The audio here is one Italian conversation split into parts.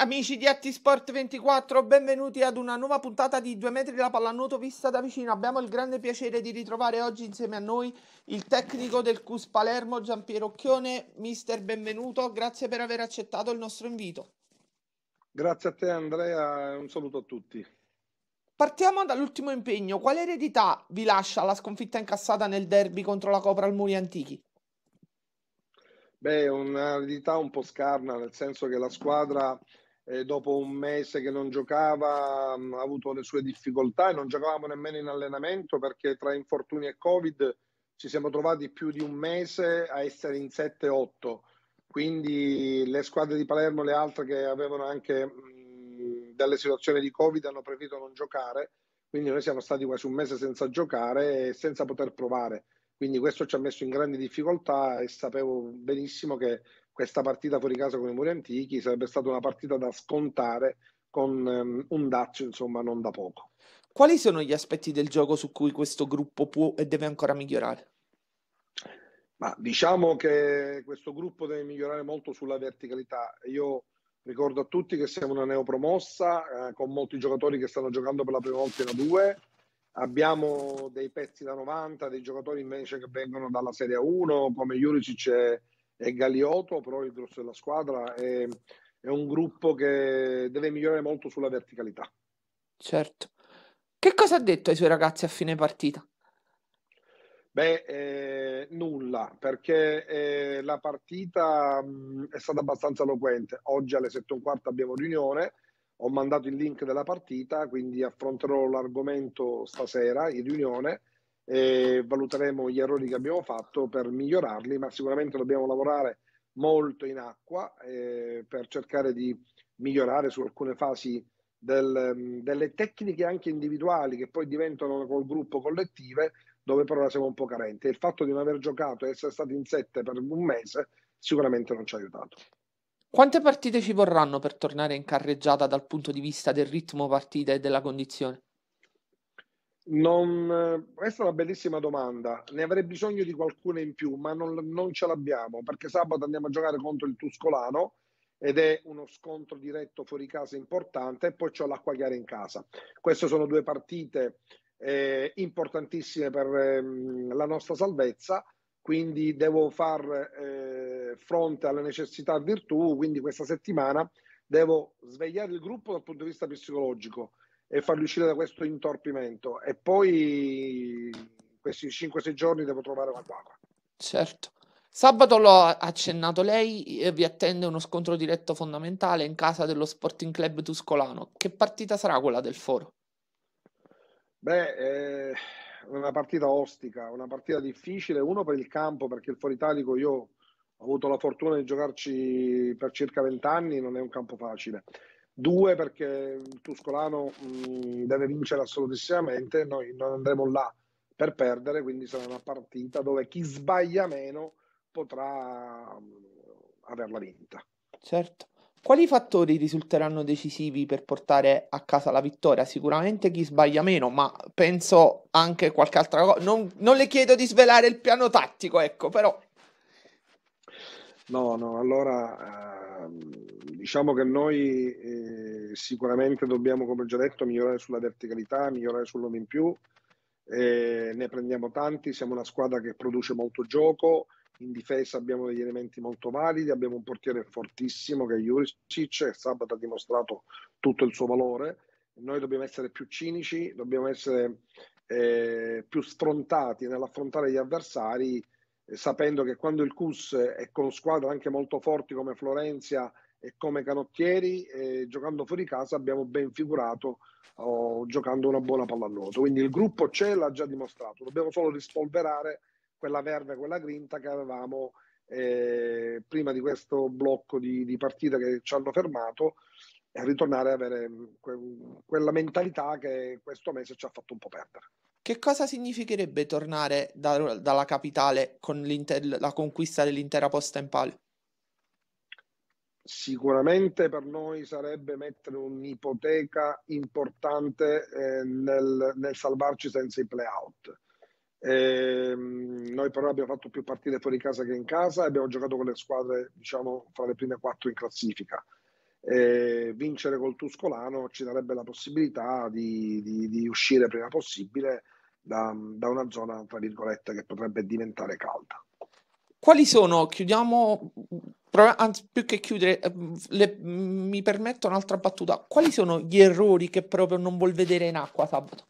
Amici di Attisport 24, benvenuti ad una nuova puntata di 2 metri la pallanuoto vista da vicino. Abbiamo il grande piacere di ritrovare oggi insieme a noi il tecnico del CUS Palermo Giampiero Occhione. Mister, benvenuto, grazie per aver accettato il nostro invito. Grazie a te Andrea e un saluto a tutti. Partiamo dall'ultimo impegno. Quale eredità vi lascia la sconfitta incassata nel derby contro la Copra al Muri Antichi? Beh, un'eredità un po' scarna, nel senso che la squadra eh, dopo un mese che non giocava mh, mm, ha avuto le sue difficoltà e non giocavamo nemmeno in allenamento perché tra infortuni e Covid ci siamo trovati più di un mese a essere in 7-8. Quindi le squadre di Palermo, le altre che avevano anche mh, mm, delle situazioni di Covid, hanno preferito non giocare. Quindi noi siamo stati quasi un mese senza giocare e senza poter provare. Quindi questo ci ha messo in grandi difficoltà e sapevo benissimo che questa partita fuori casa con i muri antichi sarebbe stata una partita da scontare con um, un dazio insomma non da poco. Quali sono gli aspetti del gioco su cui questo gruppo può e deve ancora migliorare? Ma diciamo che questo gruppo deve migliorare molto sulla verticalità. Io ricordo a tutti che siamo una neopromossa eh, con molti giocatori che stanno giocando per la prima volta in A2. Abbiamo dei pezzi da 90, dei giocatori invece che vengono dalla Serie 1 come Juricic e è Galiotto, però il grosso della squadra è, è un gruppo che deve migliorare molto sulla verticalità. Certo. Che cosa ha detto ai suoi ragazzi a fine partita? Beh, eh, nulla, perché eh, la partita mh, è stata abbastanza eloquente. Oggi alle 7.15 abbiamo riunione, ho mandato il link della partita, quindi affronterò l'argomento stasera in riunione e valuteremo gli errori che abbiamo fatto per migliorarli, ma sicuramente dobbiamo lavorare molto in acqua eh, per cercare di migliorare su alcune fasi del, mm, delle tecniche anche individuali che poi diventano col gruppo collettive dove però siamo un po' carenti. Il fatto di non aver giocato e essere stati in sette per un mese sicuramente non ci ha aiutato. Quante partite ci vorranno per tornare in carreggiata dal punto di vista del ritmo partita e della condizione? Non, questa è una bellissima domanda. Ne avrei bisogno di qualcuna in più, ma non, non, ce l'abbiamo perché sabato andiamo a giocare contro il Tuscolano ed è uno scontro diretto fuori casa importante. E poi c'ho l'acqua chiara in casa. Queste sono due partite eh, importantissime per ehm, la nostra salvezza. Quindi devo far eh, fronte alle necessità virtù. Quindi questa settimana devo svegliare il gruppo dal punto di vista psicologico e farli uscire da questo intorpimento. E poi questi 5-6 giorni devo trovare una qualcosa. Certo. Sabato l'ho accennato lei, eh, vi attende uno scontro diretto fondamentale in casa dello Sporting Club Tuscolano. Che partita sarà quella del Foro? Beh, eh, una partita ostica, una partita difficile, uno per il campo, perché il Foro Italico io ho avuto la fortuna di giocarci per circa 20 anni, non è un campo facile due perché il Tuscolano mh, mm, deve vincere assolutissimamente, noi non andremo là per perdere, quindi sarà una partita dove chi sbaglia meno potrà mh, mm, averla vinta. Certo. Quali fattori risulteranno decisivi per portare a casa la vittoria? Sicuramente chi sbaglia meno, ma penso anche qualche altra cosa. Non, non le chiedo di svelare il piano tattico, ecco, però. No, no, allora ehm, diciamo che noi eh, sicuramente dobbiamo, come già detto, migliorare sulla verticalità, migliorare sull'uomo in più, eh, ne prendiamo tanti, siamo una squadra che produce molto gioco, in difesa abbiamo degli elementi molto validi, abbiamo un portiere fortissimo che è Juricic, e sabato ha dimostrato tutto il suo valore, noi dobbiamo essere più cinici, dobbiamo essere eh, più sfrontati nell'affrontare gli avversari, eh, sapendo che quando il CUS è con squadre anche molto forti come Florenza e come canottieri, eh, giocando fuori casa, abbiamo ben figurato oh, giocando una buona pallanuoto. Quindi il gruppo c'è, l'ha già dimostrato. Dobbiamo solo rispolverare quella verve, quella grinta che avevamo eh, prima di questo blocco di, di, partita che ci hanno fermato e ritornare ad avere mm, que- quella mentalità che questo mese ci ha fatto un po' perdere. Che cosa significherebbe tornare da, dalla capitale con la conquista dell'intera posta in palio? sicuramente per noi sarebbe mettere un'ipoteca importante eh, nel, nel, salvarci senza i playout. Eh, noi però abbiamo fatto più partite fuori casa che in casa e abbiamo giocato con le squadre, diciamo, fra le prime quattro in classifica. Eh, vincere col Tuscolano ci darebbe la possibilità di, di, di uscire prima possibile da, da una zona, tra virgolette, che potrebbe diventare calda. Quali sono, chiudiamo anzi, più che chiudere, eh, le, mi permetto un'altra battuta. Quali sono gli errori che proprio non vuol vedere in acqua sabato?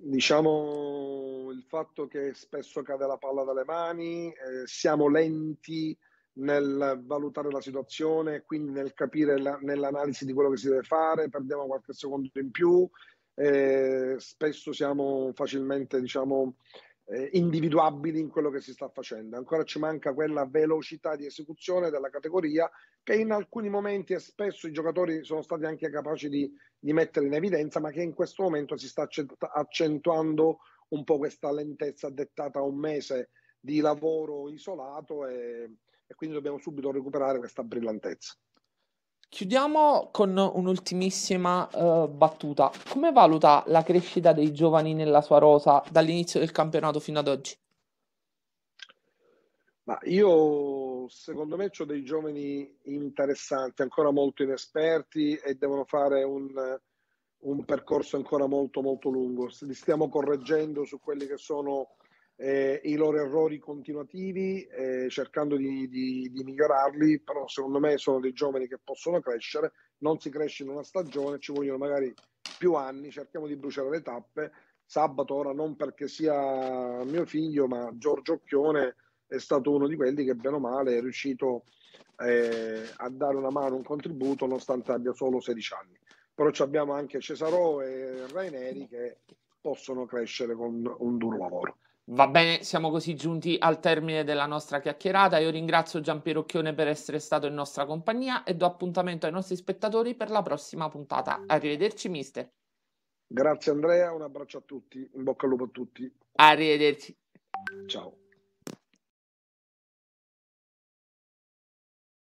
Diciamo il fatto che spesso cade la palla dalle mani, eh, siamo lenti nel valutare la situazione, quindi nel capire, la, nell'analisi di quello che si deve fare, perdiamo qualche secondo in più, eh, spesso siamo facilmente, diciamo, eh, individuabili in quello che si sta facendo. Ancora ci manca quella velocità di esecuzione della categoria che in alcuni momenti e spesso i giocatori sono stati anche capaci di, di mettere in evidenza, ma che in questo momento si sta accentuando un po' questa lentezza dettata a un mese di lavoro isolato e, e quindi dobbiamo subito recuperare questa brillantezza. Chiudiamo con un'ultimissima uh, battuta. Come valuta la crescita dei giovani nella sua rosa dall'inizio del campionato fino ad oggi? Ma io secondo me ho dei giovani interessanti, ancora molto inesperti e devono fare un, un percorso ancora molto molto lungo. Li stiamo correggendo su quelli che sono eh, i loro errori continuativi, eh, cercando di, di, di, migliorarli, però secondo me sono dei giovani che possono crescere, non si cresce in una stagione, ci vogliono magari più anni, cerchiamo di bruciare le tappe. Sabato ora non perché sia mio figlio, ma Giorgio Occhione è stato uno di quelli che bene o male è riuscito eh, a dare una mano, un contributo, nonostante abbia solo 16 anni. Però abbiamo anche Cesarò e Raineri che possono crescere con un duro lavoro. Va bene, siamo così giunti al termine della nostra chiacchierata. Io ringrazio Gian Pierocchione per essere stato in nostra compagnia e do appuntamento ai nostri spettatori per la prossima puntata. Arrivederci, mister. Grazie Andrea, un abbraccio a tutti, un bocca al lupo a tutti. Arrivederci. Ciao.